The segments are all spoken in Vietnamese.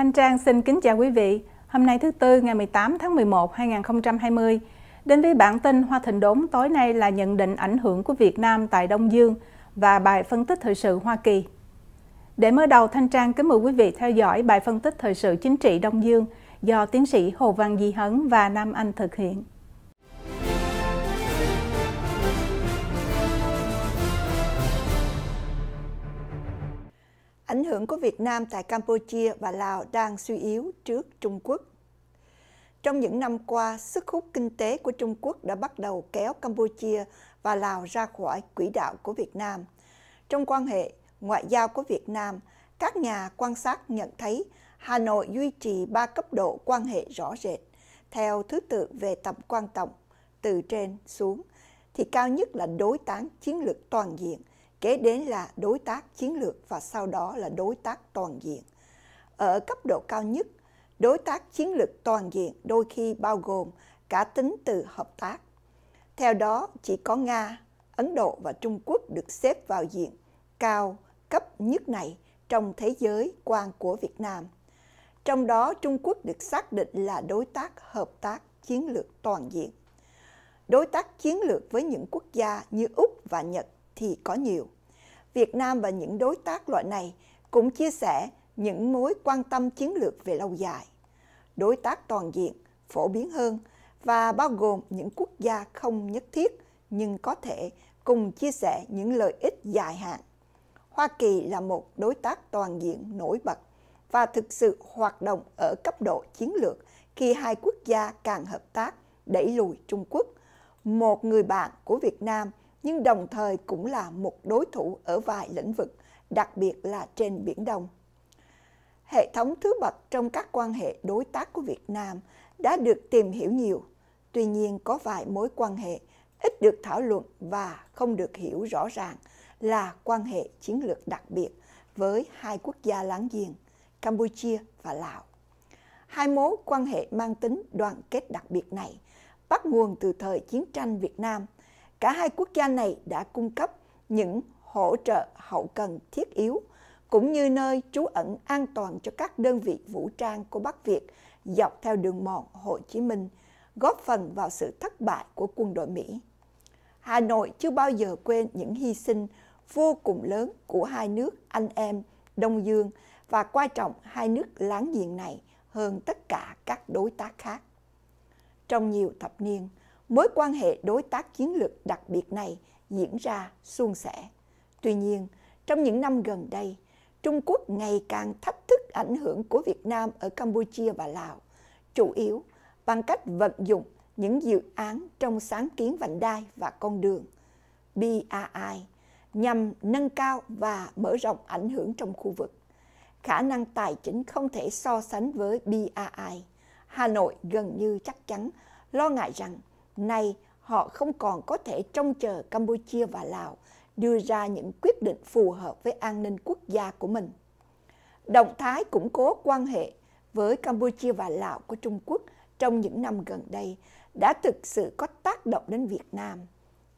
Thanh Trang xin kính chào quý vị. Hôm nay thứ Tư ngày 18 tháng 11, 2020. Đến với bản tin Hoa Thịnh Đốn tối nay là nhận định ảnh hưởng của Việt Nam tại Đông Dương và bài phân tích thời sự Hoa Kỳ. Để mở đầu, Thanh Trang kính mời quý vị theo dõi bài phân tích thời sự chính trị Đông Dương do tiến sĩ Hồ Văn Di Hấn và Nam Anh thực hiện. ảnh hưởng của Việt Nam tại Campuchia và Lào đang suy yếu trước Trung Quốc. Trong những năm qua, sức hút kinh tế của Trung Quốc đã bắt đầu kéo Campuchia và Lào ra khỏi quỹ đạo của Việt Nam. Trong quan hệ ngoại giao của Việt Nam, các nhà quan sát nhận thấy Hà Nội duy trì ba cấp độ quan hệ rõ rệt, theo thứ tự về tầm quan trọng, từ trên xuống, thì cao nhất là đối tác chiến lược toàn diện, kế đến là đối tác chiến lược và sau đó là đối tác toàn diện. Ở cấp độ cao nhất, đối tác chiến lược toàn diện đôi khi bao gồm cả tính từ hợp tác. Theo đó, chỉ có Nga, Ấn Độ và Trung Quốc được xếp vào diện cao cấp nhất này trong thế giới quan của Việt Nam. Trong đó, Trung Quốc được xác định là đối tác hợp tác chiến lược toàn diện. Đối tác chiến lược với những quốc gia như Úc và Nhật thì có nhiều. Việt Nam và những đối tác loại này cũng chia sẻ những mối quan tâm chiến lược về lâu dài. Đối tác toàn diện phổ biến hơn và bao gồm những quốc gia không nhất thiết nhưng có thể cùng chia sẻ những lợi ích dài hạn. Hoa Kỳ là một đối tác toàn diện nổi bật và thực sự hoạt động ở cấp độ chiến lược khi hai quốc gia càng hợp tác đẩy lùi Trung Quốc, một người bạn của Việt Nam nhưng đồng thời cũng là một đối thủ ở vài lĩnh vực, đặc biệt là trên Biển Đông. Hệ thống thứ bậc trong các quan hệ đối tác của Việt Nam đã được tìm hiểu nhiều, tuy nhiên có vài mối quan hệ ít được thảo luận và không được hiểu rõ ràng là quan hệ chiến lược đặc biệt với hai quốc gia láng giềng, Campuchia và Lào. Hai mối quan hệ mang tính đoàn kết đặc biệt này bắt nguồn từ thời chiến tranh Việt Nam – Cả hai quốc gia này đã cung cấp những hỗ trợ hậu cần thiết yếu, cũng như nơi trú ẩn an toàn cho các đơn vị vũ trang của Bắc Việt dọc theo đường mòn Hồ Chí Minh, góp phần vào sự thất bại của quân đội Mỹ. Hà Nội chưa bao giờ quên những hy sinh vô cùng lớn của hai nước anh em Đông Dương và quan trọng hai nước láng giềng này hơn tất cả các đối tác khác. Trong nhiều thập niên, mối quan hệ đối tác chiến lược đặc biệt này diễn ra suôn sẻ. Tuy nhiên, trong những năm gần đây, Trung Quốc ngày càng thách thức ảnh hưởng của Việt Nam ở Campuchia và Lào, chủ yếu bằng cách vận dụng những dự án trong sáng kiến vành đai và con đường BRI nhằm nâng cao và mở rộng ảnh hưởng trong khu vực. Khả năng tài chính không thể so sánh với BRI. Hà Nội gần như chắc chắn lo ngại rằng Nay, họ không còn có thể trông chờ Campuchia và Lào đưa ra những quyết định phù hợp với an ninh quốc gia của mình. Động thái củng cố quan hệ với Campuchia và Lào của Trung Quốc trong những năm gần đây đã thực sự có tác động đến Việt Nam.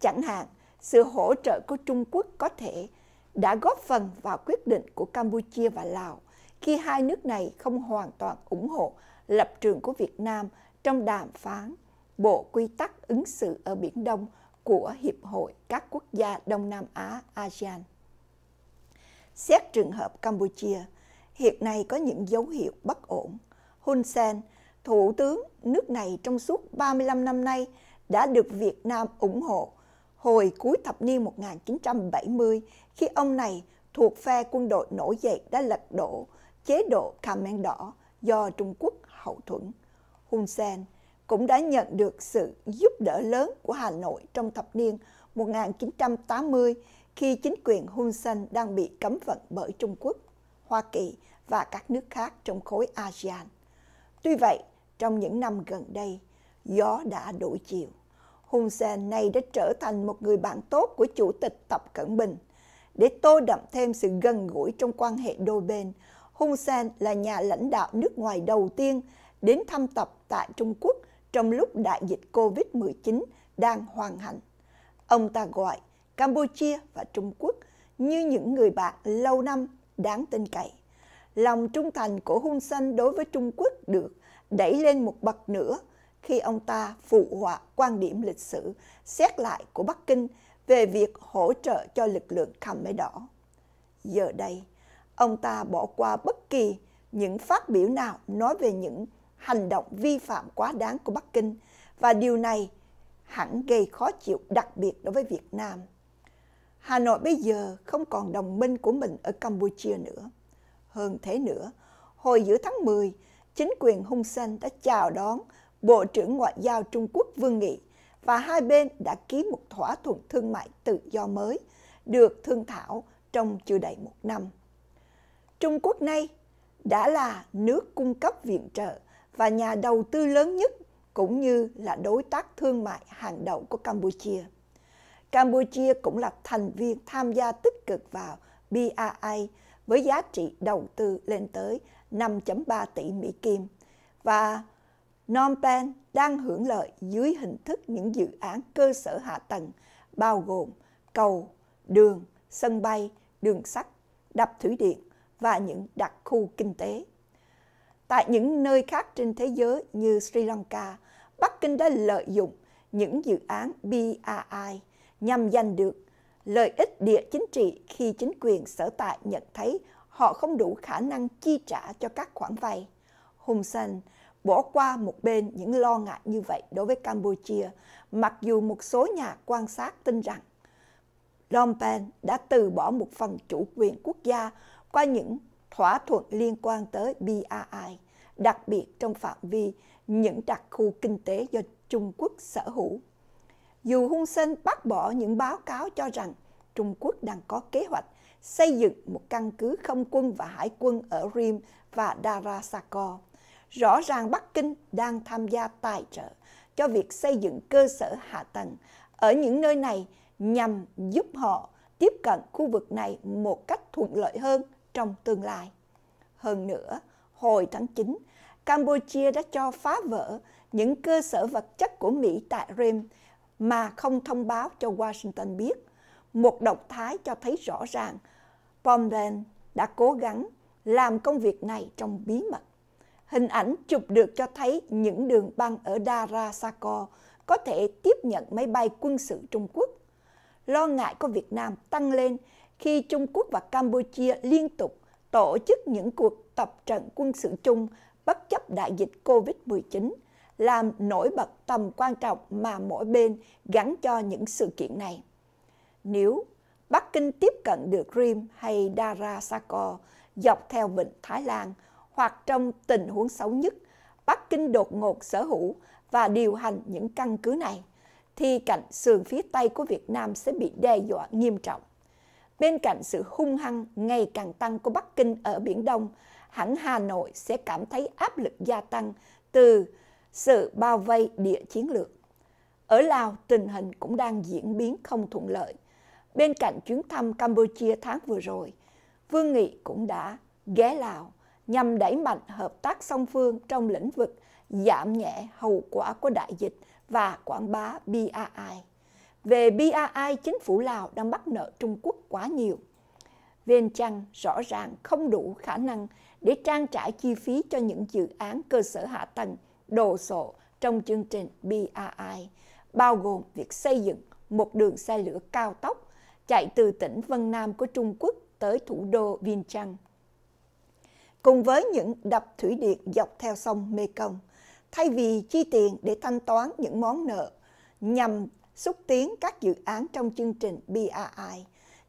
Chẳng hạn, sự hỗ trợ của Trung Quốc có thể đã góp phần vào quyết định của Campuchia và Lào khi hai nước này không hoàn toàn ủng hộ lập trường của Việt Nam trong đàm phán Bộ Quy tắc ứng xử ở Biển Đông của Hiệp hội các quốc gia Đông Nam Á ASEAN. Xét trường hợp Campuchia, hiện nay có những dấu hiệu bất ổn. Hun Sen, thủ tướng nước này trong suốt 35 năm nay đã được Việt Nam ủng hộ hồi cuối thập niên 1970 khi ông này thuộc phe quân đội nổi dậy đã lật đổ chế độ Khmer Đỏ do Trung Quốc hậu thuẫn. Hun Sen – cũng đã nhận được sự giúp đỡ lớn của Hà Nội trong thập niên 1980 khi chính quyền Hun Sen đang bị cấm vận bởi Trung Quốc, Hoa Kỳ và các nước khác trong khối ASEAN. Tuy vậy, trong những năm gần đây, gió đã đổi chiều. Hun Sen này đã trở thành một người bạn tốt của Chủ tịch Tập Cận Bình. Để tô đậm thêm sự gần gũi trong quan hệ đôi bên, Hun Sen là nhà lãnh đạo nước ngoài đầu tiên đến thăm tập tại Trung Quốc trong lúc đại dịch COVID-19 đang hoàn hành. Ông ta gọi Campuchia và Trung Quốc như những người bạn lâu năm đáng tin cậy. Lòng trung thành của Hun Sen đối với Trung Quốc được đẩy lên một bậc nữa khi ông ta phụ họa quan điểm lịch sử xét lại của Bắc Kinh về việc hỗ trợ cho lực lượng khăn mây đỏ. Giờ đây, ông ta bỏ qua bất kỳ những phát biểu nào nói về những hành động vi phạm quá đáng của Bắc Kinh và điều này hẳn gây khó chịu đặc biệt đối với Việt Nam. Hà Nội bây giờ không còn đồng minh của mình ở Campuchia nữa. Hơn thế nữa, hồi giữa tháng 10, chính quyền Hun Sen đã chào đón Bộ trưởng Ngoại giao Trung Quốc Vương Nghị và hai bên đã ký một thỏa thuận thương mại tự do mới được thương thảo trong chưa đầy một năm. Trung Quốc nay đã là nước cung cấp viện trợ và nhà đầu tư lớn nhất cũng như là đối tác thương mại hàng đầu của Campuchia. Campuchia cũng là thành viên tham gia tích cực vào BRI với giá trị đầu tư lên tới 5.3 tỷ Mỹ Kim và Phnom Penh đang hưởng lợi dưới hình thức những dự án cơ sở hạ tầng bao gồm cầu, đường, sân bay, đường sắt, đập thủy điện và những đặc khu kinh tế tại những nơi khác trên thế giới như Sri Lanka, Bắc Kinh đã lợi dụng những dự án BRI nhằm giành được lợi ích địa chính trị khi chính quyền sở tại nhận thấy họ không đủ khả năng chi trả cho các khoản vay. Hun Sen bỏ qua một bên những lo ngại như vậy đối với Campuchia, mặc dù một số nhà quan sát tin rằng Phnom Penh đã từ bỏ một phần chủ quyền quốc gia qua những thỏa thuận liên quan tới BRI, đặc biệt trong phạm vi những đặc khu kinh tế do Trung Quốc sở hữu. Dù Hun Sen bác bỏ những báo cáo cho rằng Trung Quốc đang có kế hoạch xây dựng một căn cứ không quân và hải quân ở Rim và Darasakor. Rõ ràng Bắc Kinh đang tham gia tài trợ cho việc xây dựng cơ sở hạ tầng ở những nơi này nhằm giúp họ tiếp cận khu vực này một cách thuận lợi hơn trong tương lai. Hơn nữa, hồi tháng 9, Campuchia đã cho phá vỡ những cơ sở vật chất của Mỹ tại Rem mà không thông báo cho Washington biết. Một động thái cho thấy rõ ràng Pomben đã cố gắng làm công việc này trong bí mật. Hình ảnh chụp được cho thấy những đường băng ở Darasako có thể tiếp nhận máy bay quân sự Trung Quốc. Lo ngại của Việt Nam tăng lên khi Trung Quốc và Campuchia liên tục tổ chức những cuộc tập trận quân sự chung bất chấp đại dịch COVID-19, làm nổi bật tầm quan trọng mà mỗi bên gắn cho những sự kiện này. Nếu Bắc Kinh tiếp cận được Rim hay Darasakor dọc theo vịnh Thái Lan hoặc trong tình huống xấu nhất, Bắc Kinh đột ngột sở hữu và điều hành những căn cứ này, thì cạnh sườn phía Tây của Việt Nam sẽ bị đe dọa nghiêm trọng. Bên cạnh sự hung hăng ngày càng tăng của Bắc Kinh ở Biển Đông, hẳn Hà Nội sẽ cảm thấy áp lực gia tăng từ sự bao vây địa chiến lược. Ở Lào, tình hình cũng đang diễn biến không thuận lợi. Bên cạnh chuyến thăm Campuchia tháng vừa rồi, Vương Nghị cũng đã ghé Lào nhằm đẩy mạnh hợp tác song phương trong lĩnh vực giảm nhẹ hậu quả của đại dịch và quảng bá BRI về BRI chính phủ Lào đang bắt nợ Trung Quốc quá nhiều. Viên trăng rõ ràng không đủ khả năng để trang trải chi phí cho những dự án cơ sở hạ tầng đồ sộ trong chương trình BRI, bao gồm việc xây dựng một đường xe lửa cao tốc chạy từ tỉnh Vân Nam của Trung Quốc tới thủ đô Viên trăng Cùng với những đập thủy điện dọc theo sông Mekong, thay vì chi tiền để thanh toán những món nợ nhằm xúc tiến các dự án trong chương trình BRI.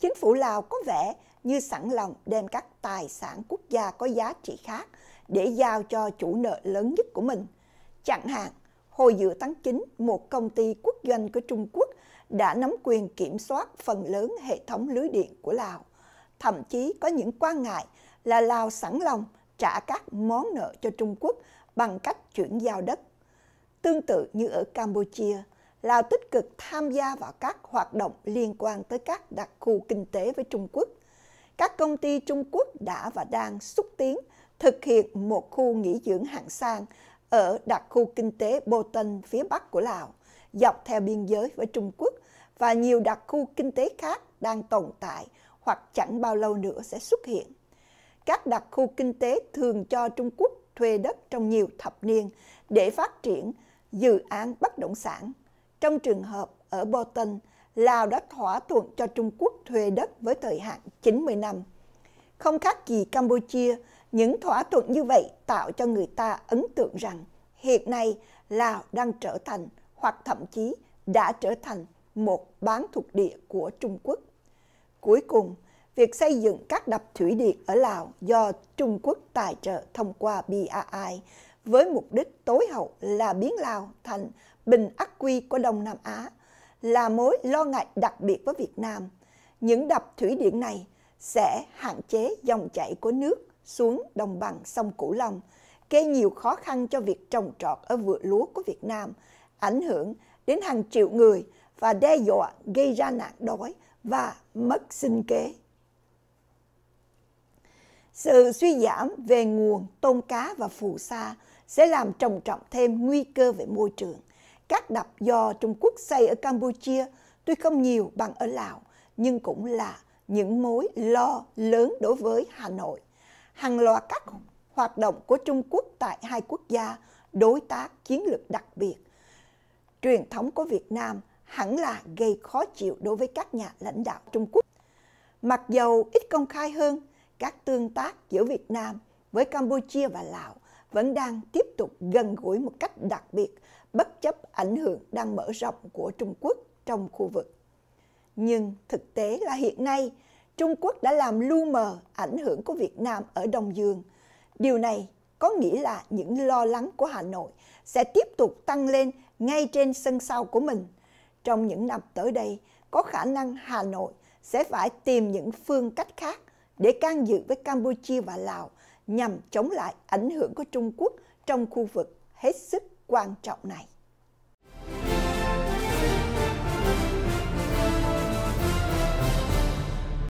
Chính phủ Lào có vẻ như sẵn lòng đem các tài sản quốc gia có giá trị khác để giao cho chủ nợ lớn nhất của mình. Chẳng hạn, hồi giữa tháng 9, một công ty quốc doanh của Trung Quốc đã nắm quyền kiểm soát phần lớn hệ thống lưới điện của Lào. Thậm chí có những quan ngại là Lào sẵn lòng trả các món nợ cho Trung Quốc bằng cách chuyển giao đất. Tương tự như ở Campuchia, Lào tích cực tham gia vào các hoạt động liên quan tới các đặc khu kinh tế với Trung Quốc. Các công ty Trung Quốc đã và đang xúc tiến thực hiện một khu nghỉ dưỡng hạng sang ở đặc khu kinh tế Bô Tân phía bắc của Lào, dọc theo biên giới với Trung Quốc và nhiều đặc khu kinh tế khác đang tồn tại hoặc chẳng bao lâu nữa sẽ xuất hiện. Các đặc khu kinh tế thường cho Trung Quốc thuê đất trong nhiều thập niên để phát triển dự án bất động sản trong trường hợp ở Bolton, Lào đã thỏa thuận cho Trung Quốc thuê đất với thời hạn 90 năm. Không khác gì Campuchia, những thỏa thuận như vậy tạo cho người ta ấn tượng rằng hiện nay Lào đang trở thành hoặc thậm chí đã trở thành một bán thuộc địa của Trung Quốc. Cuối cùng, việc xây dựng các đập thủy điện ở Lào do Trung Quốc tài trợ thông qua BRI với mục đích tối hậu là biến Lào thành bình ắc quy của Đông Nam Á là mối lo ngại đặc biệt với Việt Nam. Những đập thủy điện này sẽ hạn chế dòng chảy của nước xuống đồng bằng sông Cửu Long, gây nhiều khó khăn cho việc trồng trọt ở vựa lúa của Việt Nam, ảnh hưởng đến hàng triệu người và đe dọa gây ra nạn đói và mất sinh kế. Sự suy giảm về nguồn tôm cá và phù sa sẽ làm trầm trọng thêm nguy cơ về môi trường. Các đập do Trung Quốc xây ở Campuchia tuy không nhiều bằng ở Lào, nhưng cũng là những mối lo lớn đối với Hà Nội. Hàng loạt các hoạt động của Trung Quốc tại hai quốc gia đối tác chiến lược đặc biệt. Truyền thống của Việt Nam hẳn là gây khó chịu đối với các nhà lãnh đạo Trung Quốc. Mặc dầu ít công khai hơn, các tương tác giữa Việt Nam với Campuchia và Lào vẫn đang tiếp tục gần gũi một cách đặc biệt bất chấp ảnh hưởng đang mở rộng của Trung Quốc trong khu vực. Nhưng thực tế là hiện nay, Trung Quốc đã làm lu mờ ảnh hưởng của Việt Nam ở Đông Dương. Điều này có nghĩa là những lo lắng của Hà Nội sẽ tiếp tục tăng lên ngay trên sân sau của mình. Trong những năm tới đây, có khả năng Hà Nội sẽ phải tìm những phương cách khác để can dự với Campuchia và Lào nhằm chống lại ảnh hưởng của Trung Quốc trong khu vực hết sức quan trọng này